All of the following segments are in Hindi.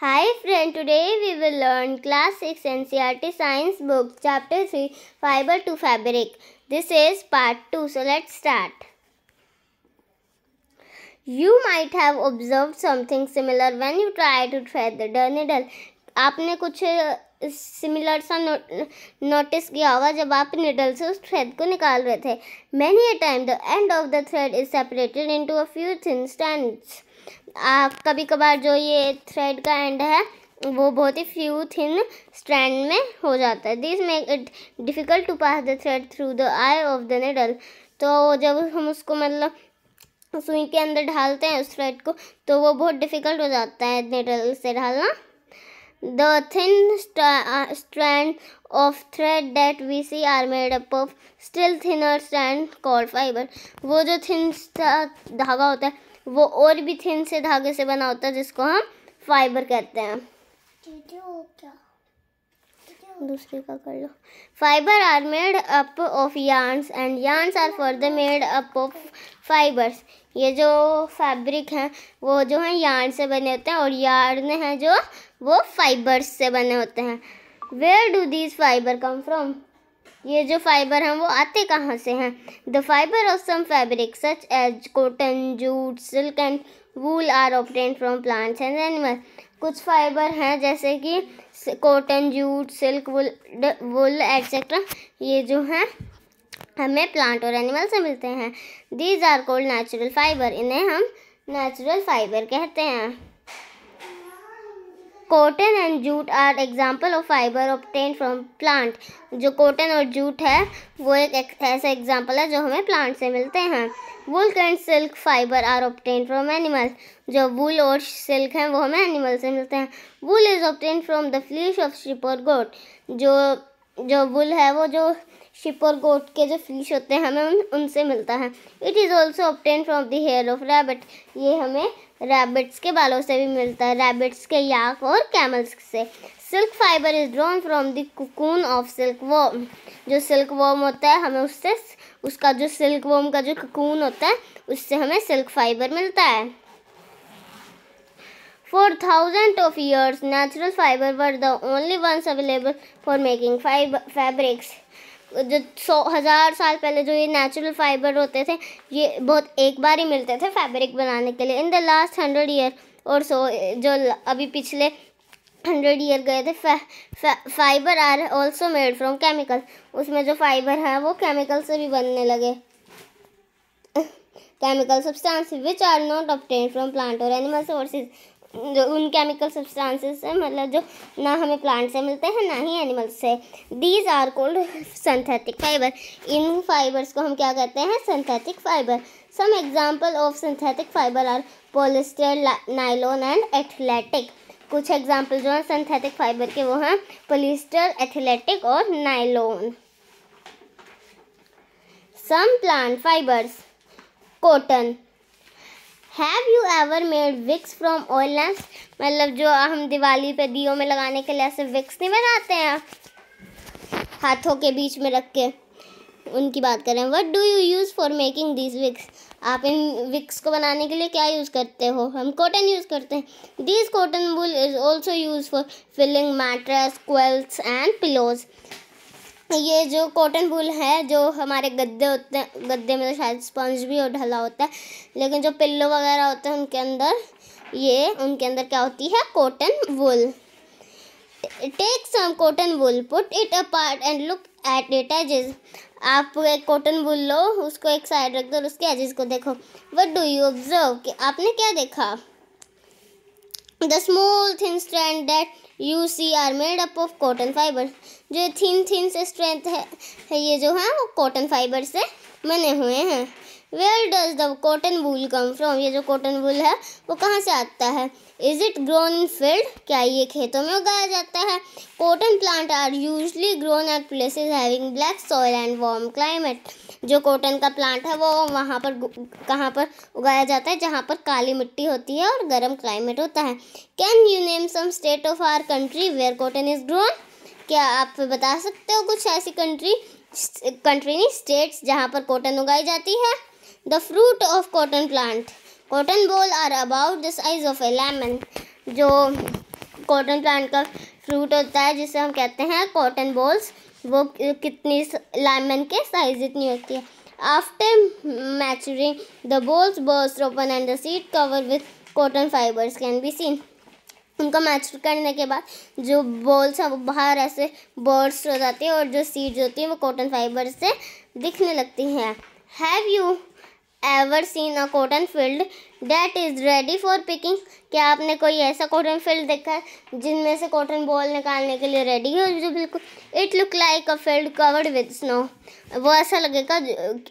Hi friend, today we will learn class 6 NCRT science book chapter 3 fiber to fabric. This is part 2. So let's start. You might have observed something similar when you try to thread the needle. आपने कुछ सिमिलर सा नोटिस किया होगा जब आप निडल से उस थ्रेड को निकाल रहे थे many a time the end of the thread is separated into a few thin strands uh, कभी कभार जो ये थ्रेड का एंड है वो बहुत ही फ्यू थिन स्ट्रैंड में हो जाता है this make it difficult to pass the thread through the eye of the needle तो जब हम उसको मतलब सुई के अंदर ढालते हैं उस थ्रेड को तो वो बहुत डिफ़िकल्ट हो जाता है नेडल से ढालना the thin strand of thread that we see are made up of still thinner strand called fibre वो जो थिन धागा होता है वो और भी थिन से धागे से बना होता है जिसको हम फाइबर कहते हैं दूसरे का कर लो fibre are made up of yarns and yarns are further made up of fibres ये जो फैब्रिक हैं वो जो है यार्न से बने होते हैं और यार्न हैं जो वो फाइबर्स से बने होते हैं where do these fibre come from ये जो फाइबर हैं वो आते कहाँ से हैं the fibre of some fabric such as cotton jute silk and wool are obtain from plants and animal कुछ फाइबर हैं जैसे कि cotton jute silk wool wool etcetera ये जो हैं हमें प्लांट और एनिमल से मिलते हैं these are called natural fibre इन्हें हम नेचुरल फाइबर कहते हैं cotton and jute are example of fibre obtain from plant जो कॉटन और जूट है वो एक, ऐसा एग्जाम्पल है जो हमें प्लांट से मिलते हैं wool and silk fibre are obtain from animal जो वुल और सिल्क हैं वो हमें एनिमल से मिलते हैं wool is obtain from the fleece of sheep और गोट जो जो वुल है वो जो शिप और गोट के जो फ्लिश होते हैं हमें उन, उनसे मिलता है it is also obtain from the hair of rabbit ये हमें रैबिट्स के बालों से भी मिलता है रैबिट्स के याक और कैमल्स से silk fibre is drawn from the cocoon of silkworm जो सिल्क वॉम होता है हमें उससे उसका जो सिल्क वॉम का जो कुकून होता है उससे हमें सिल्क फाइबर मिलता है thousand of years natural fibre were the only ones available for making fibre fabrics जो सौ हज़ार साल पहले जो ये नेचुरल फाइबर होते थे ये बहुत एक बार ही मिलते थे फैब्रिक बनाने के लिए in the last hundred year और सो जो अभी पिछले हंड्रेड ईयर गए थे फै, फै, fibre are also made from chemical उसमें जो फाइबर है वो केमिकल से भी बनने लगे chemical substance which are not obtain from plant और एनिमल सोर्सेज जो उन केमिकल सब्सटेंसेस से मतलब जो ना हमें प्लांट से मिलते हैं ना ही एनिमल्स से these are called synthetic fibre इन फाइबर्स को हम क्या कहते हैं synthetic fibre some example of synthetic fibre are polyester nylon and athletic कुछ एग्जांपल जो हैं सिंथेटिक फाइबर के वो हैं पोलिस्टर एथलेटिक और nylon some plant fibres cotton have you ever made wicks from oil lamps मतलब जो हम दिवाली पे दियो में लगाने के लिए ऐसे विक्स नहीं बनाते हैं हाथों के बीच में रख के उनकी बात करें what do you use for making this wicks आप इन विक्स को बनाने के लिए क्या यूज़ करते हो हम कॉटन यूज़ करते हैं this cotton wool is also use for filling mattress quilts and pillows ये जो कॉटन बुल है जो हमारे गद्दे होते हैं गद्दे में तो शायद स्पंज भी ढला होता है लेकिन जो पिल्लो वगैरह होते हैं उनके अंदर ये उनके अंदर क्या होती है cotton wool take some cotton wool put it apart and look at it edges आप एक कॉटन वुल लो उसको एक साइड रख दो और उसके एजेस को देखो वट डू यू ऑब्जर्व कि आपने क्या देखा the small thing strand that you see are made up of cotton fibre जो थिन थिन से स्ट्रेंथ है ये जो है हाँ, वो कॉटन फाइबर से बने हुए हैं where does the cotton wool come from ये जो कॉटन वूल है वो कहाँ से आता है is it grown in field क्या ये खेतों में उगाया जाता है cotton plant are usually grown at places having black soil and warm climate जो कॉटन का प्लांट है वो वहाँ पर कहाँ पर उगाया जाता है जहाँ पर काली मिट्टी होती है और गर्म क्लाइमेट होता है can you name some state of our country where cotton is grown क्या आप बता सकते हो कुछ ऐसी कंट्री कंट्री नहीं स्टेट्स जहाँ पर कॉटन उगाई जाती है the fruit of cotton plant cotton ball are about the size of a lemon जो कॉटन प्लांट का फ्रूट होता है जिसे हम कहते हैं कॉटन बॉल्स वो कितनी लेमन के साइज इतनी होती है after maturing the bolls bolls open and the seed cover with cotton fibres can be seen उनका मैच करने के बाद जो बॉल्स हैं वो बाहर ऐसे बर्ड्स हो जाती है और जो सीड्स होती हैं वो कॉटन फाइबर्स से दिखने लगती हैं have you ever seen a cotton field that is ready for picking क्या आपने कोई ऐसा कॉटन फील्ड देखा है जिनमें से कॉटन बॉल निकालने के लिए रेडी हो जो बिल्कुल it look like a field covered with snow वो ऐसा लगेगा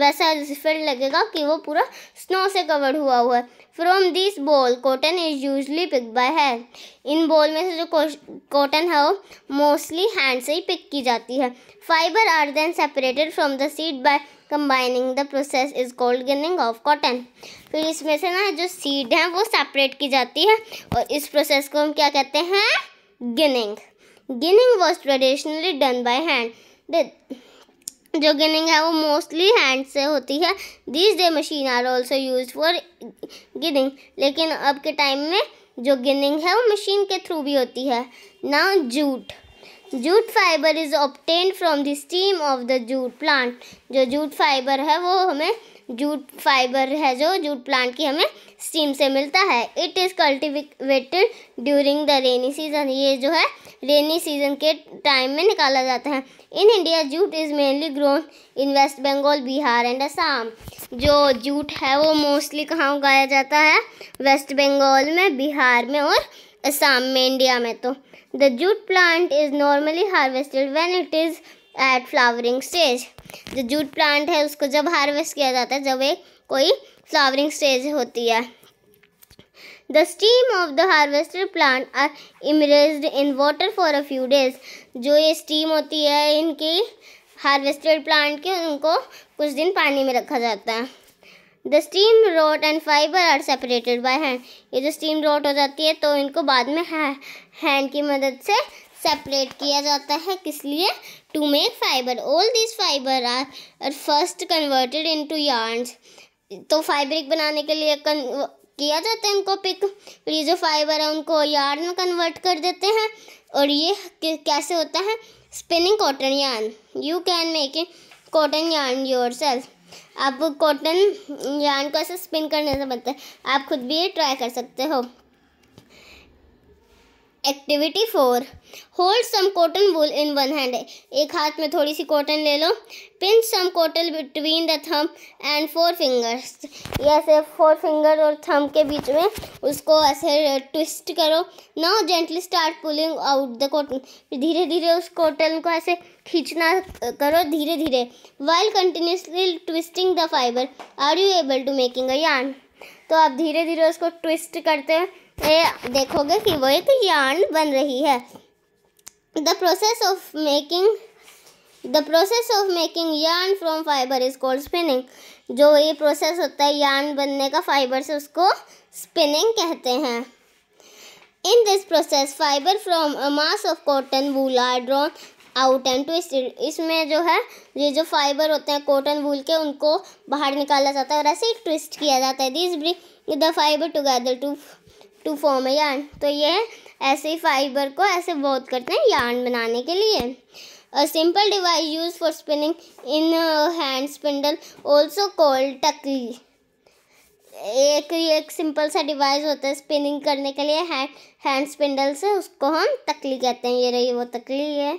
वैसा फील्ड लगेगा कि वो पूरा स्नो से कवर्ड हुआ हुआ है from this ball cotton is usually pick by hand इन बॉल में से जो कॉटन है वो मोस्टली हैंड से ही पिक की जाती है fibre are then separated from the seed by combining the process is called ginning of cotton फिर इसमें से ना जो सीड है वो सेपरेट की जाती है और इस प्रोसेस को हम क्या कहते हैं ginning ginning was traditionally done by hand जो गिनिंग है वो मोस्टली हैंड से होती है this day machine are also use for ginning लेकिन अब के टाइम में जो गिनिंग है वो मशीन के थ्रू भी होती है now jute jute fibre is obtain from the stem of the jute plant जो जूट फाइबर है वो हमें जूट फाइबर है जो जूट प्लांट की हमें स्टीम से मिलता है it is cultivated during the rainy season ये जो है रेनी सीजन के टाइम में निकाला जाता है in India jute is mainly grown in West Bengal Bihar and Assam जो जूट है वो मोस्टली कहाँ उगाया जाता है वेस्ट बंगाल में बिहार में और असम में इंडिया में तो the jute plant is normally harvested when it is at flowering stage जो जूट प्लांट है उसको जब हार्वेस्ट किया जाता है जब एक कोई फ्लावरिंग स्टेज होती है the stem of the harvested plant are immersed in water for a few days जो ये स्टीम होती है इनकी हार्वेस्टेड प्लांट के उनको कुछ दिन पानी में रखा जाता है the stem rot and fibre are separated by hand ये जो स्टीम रोट हो जाती है तो इनको बाद में हैंड की मदद से सेपरेट किया जाता है किस लिए To make fiber, all these fiber are, are first converted into yarns. तो फाइब्रिक बनाने के लिए कन, किया जाता है इनको पिक फिर ये जो फाइबर है उनको यार्न में कन्वर्ट कर देते हैं और ये कैसे होता है spinning cotton yarn you can make a cotton yarn yourself आप कॉटन यार्न को ऐसे स्पिन करने से बनता है आप खुद भी ये ट्राई कर सकते हो activity four hold some cotton wool in one hand एक हाथ में थोड़ी सी कॉटन ले लो pin some cotton between the thumb and forefingers ये ऐसे फोर फिंगर और थम के बीच में उसको ऐसे ट्विस्ट करो now gently start pulling out the cotton धीरे धीरे उस कॉटन को ऐसे खींचना करो धीरे धीरे while continuously twisting the fibre are you able to making a yarn तो आप धीरे धीरे उसको ट्विस्ट करते हैं देखोगे कि वो एक यार्न बन रही है the process of making the process of making yarn from fibre is called spinning जो ये प्रोसेस होता है यार्न बनने का फाइबर से उसको स्पिनिंग कहते हैं in this process fibre from a mass of cotton wool are drawn out and twisted इसमें जो है ये जो फाइबर होते हैं कॉटन वूल के उनको बाहर निकाला जाता है और ऐसे ही ट्विस्ट किया जाता है this bring the fibre together to to form a yarn तो ये ऐसे फाइबर को ऐसे बहुत करते हैं यार्न बनाने के लिए a simple device use for spinning in hand spindle also called takli एक एक सिंपल सा डिवाइस होता है स्पिनिंग करने के लिए हैंड हैंड स्पिंडल से उसको हम तकली कहते हैं ये रही वो तकली है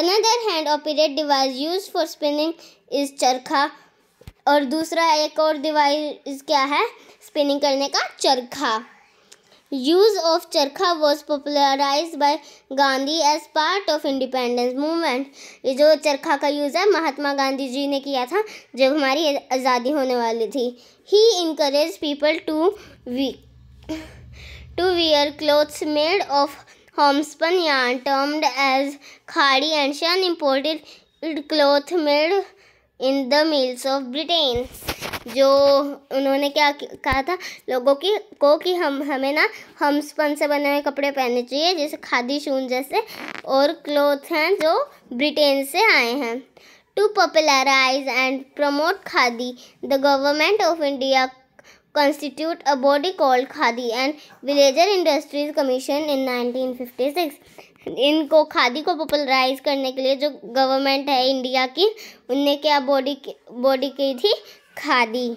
another hand operate device use for spinning is charkha और दूसरा एक और डिवाइस क्या है स्पिनिंग करने का चरखा use of charkha was popularise by Gandhi as part of independence movement ये जो चरखा का यूज़ है महात्मा गांधी जी ने किया था जब हमारी आज़ादी होने वाली थी he encourage people to we to wear clothes made of homespun या termed as khadi and shun imported cloth made in the mills of Britain जो उन्होंने क्या कहा था लोगों की को कि हम हमें ना हम स्पन से बने हुए कपड़े पहनने चाहिए जैसे खादी शून जैसे और क्लोथ हैं जो ब्रिटेन से आए हैं to popularise and promote khadi the government of India constitute body called Khadi and villager industries commission in nineteen fifty six इनको खादी को पॉपुलराइज करने के लिए जो गवर्नमेंट है इंडिया की उनने क्या बॉडी बॉडी की थी खादी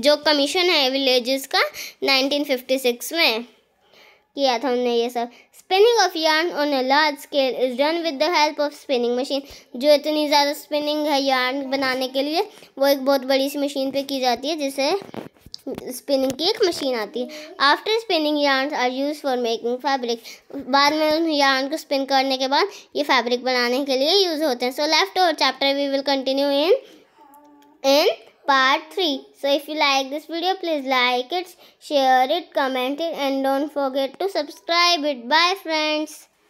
जो कमीशन है विलेजेस का 1956 में किया था उनने ये सब spinning of yarn on a large scale is done with the help of spinning machine जो इतनी ज़्यादा स्पिनिंग है यार्न बनाने के लिए वो एक बहुत बड़ी सी मशीन पे की जाती है जिसे स्पिनिंग की एक मशीन आती है after spinning yarn are use for making fabric बाद में उन यार्न को स्पिन करने के बाद ये फैब्रिक बनाने के लिए यूज होते हैं सो लेफ्ट और chapter we will continue in in part three so if you like this video please like it share it comment it and don't forget to subscribe it bye friends